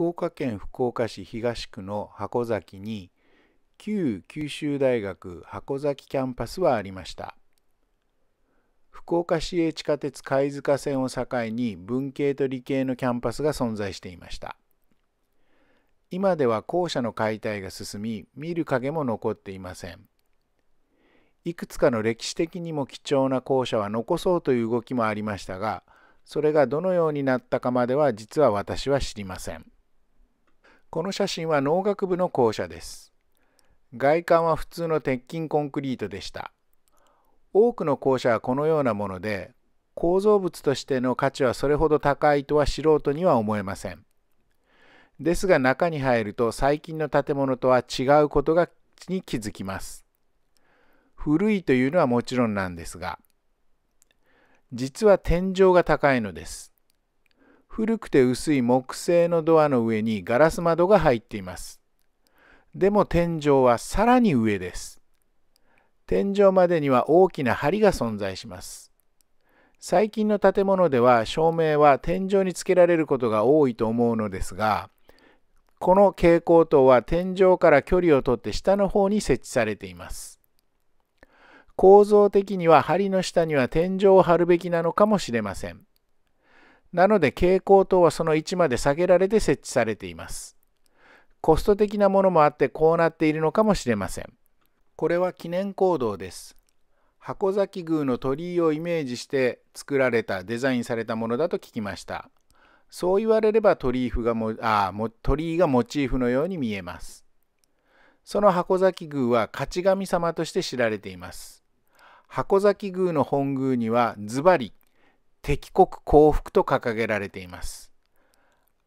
福岡県福岡市東区の箱崎に旧九州大学箱崎キャンパスはありました福岡市営地下鉄貝塚線を境に文系と理系のキャンパスが存在していました今では校舎の解体が進み見る影も残っていませんいくつかの歴史的にも貴重な校舎は残そうという動きもありましたがそれがどのようになったかまでは実は私は知りません。この写真は農学部の校舎です。外観は普通の鉄筋コンクリートでした。多くの校舎はこのようなもので、構造物としての価値はそれほど高いとは素人には思えません。ですが中に入ると最近の建物とは違うことがに気づきます。古いというのはもちろんなんですが、実は天井が高いのです。古くて薄い木製のドアの上にガラス窓が入っています。でも天井はさらに上です。天井までには大きな梁が存在します。最近の建物では照明は天井につけられることが多いと思うのですが、この蛍光灯は天井から距離をとって下の方に設置されています。構造的には梁の下には天井を張るべきなのかもしれません。なので蛍光灯はその位置まで下げられて設置されています。コスト的なものもあってこうなっているのかもしれません。これは記念行動です。箱崎宮の鳥居をイメージして作られたデザインされたものだと聞きました。そう言われれば鳥居がもあ鳥居がモチーフのように見えます。その箱崎宮は勝神様として知られています。箱崎宮の本宮にはズバリ敵国降伏と掲げられています。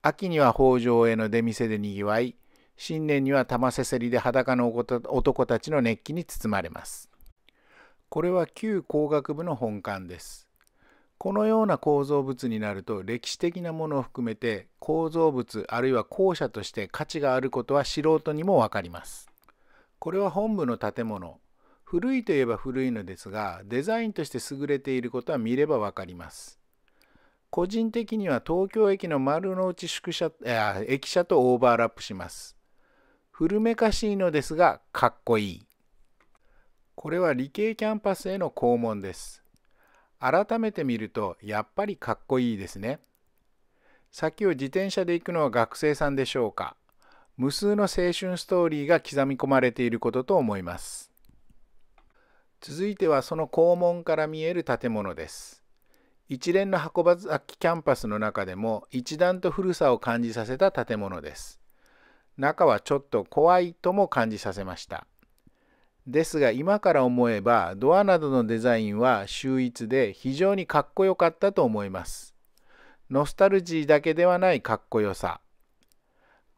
秋には北条への出店でにぎわい、新年には玉せせりで裸の男たちの熱気に包まれます。これは旧工学部の本館です。このような構造物になると歴史的なものを含めて構造物あるいは校舎として価値があることは素人にもわかります。これは本部の建物古いといえば古いのですがデザインとして優れていることは見ればわかります個人的には東京駅の丸の内宿舎駅舎とオーバーラップします古めかしいのですがかっこいいこれは理系キャンパスへの校門です改めて見るとやっぱりかっこいいですね先を自転車で行くのは学生さんでしょうか無数の青春ストーリーが刻み込まれていることと思います続いてはその校門から見える建物です。一連の箱崎キャンパスの中でも一段と古さを感じさせた建物です。中はちょっと怖いとも感じさせました。ですが今から思えばドアなどのデザインは秀逸で非常にかっこよかったと思います。ノスタルジーだけではないかっこよさ。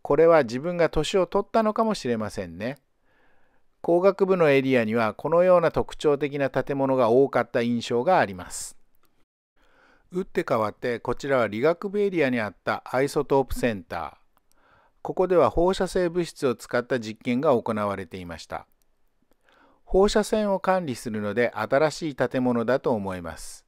これは自分が年を取ったのかもしれませんね。工学部のエリアにはこのような特徴的な建物が多かった印象があります。打って変わってこちらは理学部エリアにあったアイソトープセンター。ここでは放射性物質を使った実験が行われていました。放射線を管理するので新しい建物だと思います。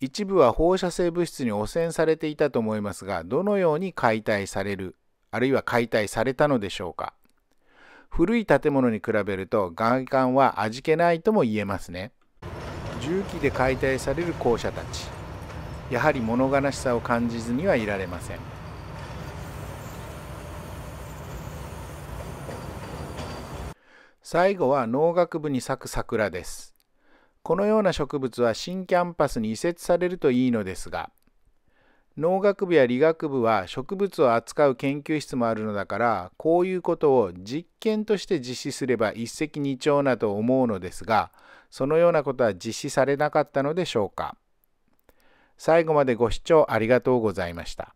一部は放射性物質に汚染されていたと思いますが、どのように解体される、あるいは解体されたのでしょうか。古い建物に比べると外観は味気ないとも言えますね重機で解体される校舎たちやはり物悲しさを感じずにはいられません最後は農学部に咲く桜ですこのような植物は新キャンパスに移設されるといいのですが農学部や理学部は植物を扱う研究室もあるのだからこういうことを実験として実施すれば一石二鳥なと思うのですがそのようなことは実施されなかったのでしょうか最後までご視聴ありがとうございました。